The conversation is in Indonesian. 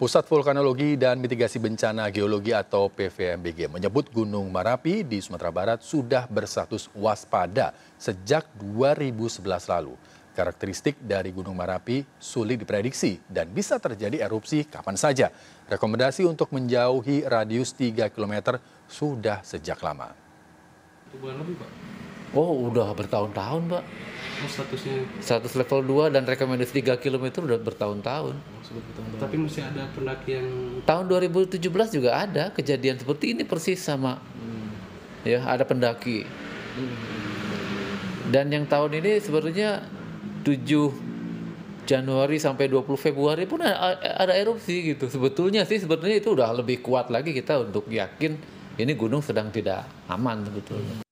Pusat Vulkanologi dan Mitigasi Bencana Geologi atau PVMBG menyebut Gunung Marapi di Sumatera Barat sudah bersatus waspada sejak 2011 lalu. Karakteristik dari Gunung Marapi sulit diprediksi dan bisa terjadi erupsi kapan saja. Rekomendasi untuk menjauhi radius 3 km sudah sejak lama. Oh, udah bertahun-tahun, Pak. Oh, statusnya status level 2 dan rekomendasi 3 km udah bertahun-tahun tapi masih ada pendaki yang tahun 2017 juga ada kejadian seperti ini persis sama hmm. ya ada pendaki hmm. dan yang tahun ini sebenarnya 7 Januari sampai 20 Februari pun ada, ada erupsi gitu. Sebetulnya sih sebetulnya itu udah lebih kuat lagi kita untuk yakin ini gunung sedang tidak aman sebetulnya.